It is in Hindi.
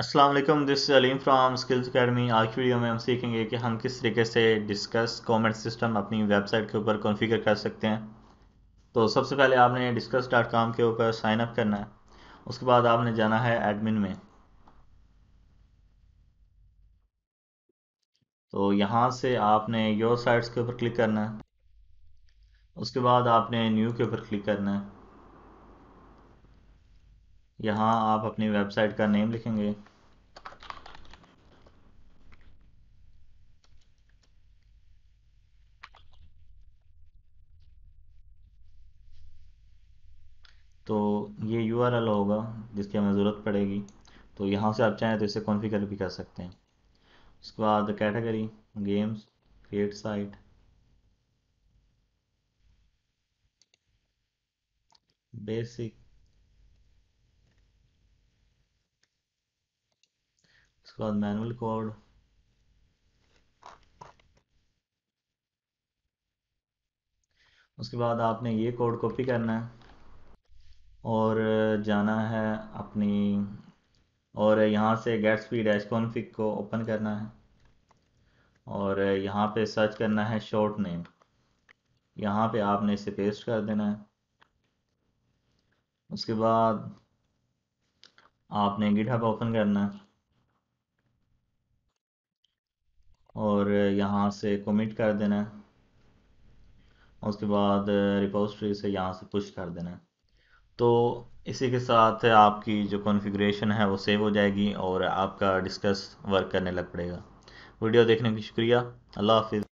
Aslam this Aleem from skills academy आज की वीडियो में हम सीखेंगे कि हम किस तरीके से डिस्कस कॉमेंट सिस्टम अपनी वेबसाइट के ऊपर कॉन्फ़िगर कर सकते हैं तो सबसे पहले आपने डिस्कस डॉट कॉम के ऊपर साइन अप करना है उसके बाद आपने जाना है एडमिन में तो यहाँ से आपने योर साइट्स के ऊपर क्लिक करना है उसके बाद आपने न्यू के ऊपर क्लिक करना है यहाँ आप अपनी वेबसाइट का नेम लिखेंगे तो ये यू होगा जिसकी हमें ज़रूरत पड़ेगी तो यहाँ से आप चाहें तो इसे कॉन्फ़िगर भी कर सकते हैं उसके बाद category games create site basic उसके बाद मैनुअल कॉर्ड उसके बाद आपने ये कोड कॉपी करना है और जाना है अपनी और यहाँ से स्पीड डैश कॉन्फिक को ओपन करना है और यहाँ पे सर्च करना है शॉर्ट नेम यहाँ पे आपने इसे पेस्ट कर देना है उसके बाद आपने गिटहब ओपन करना है और यहाँ से कमिट कर देना है उसके बाद रिपोजिटरी से यहाँ से पुश कर देना है तो इसी के साथ आपकी जो कॉन्फ़िगरेशन है वो सेव हो जाएगी और आपका डिस्कस वर्क करने लग पड़ेगा वीडियो देखने की शुक्रिया अल्लाह हाफिज़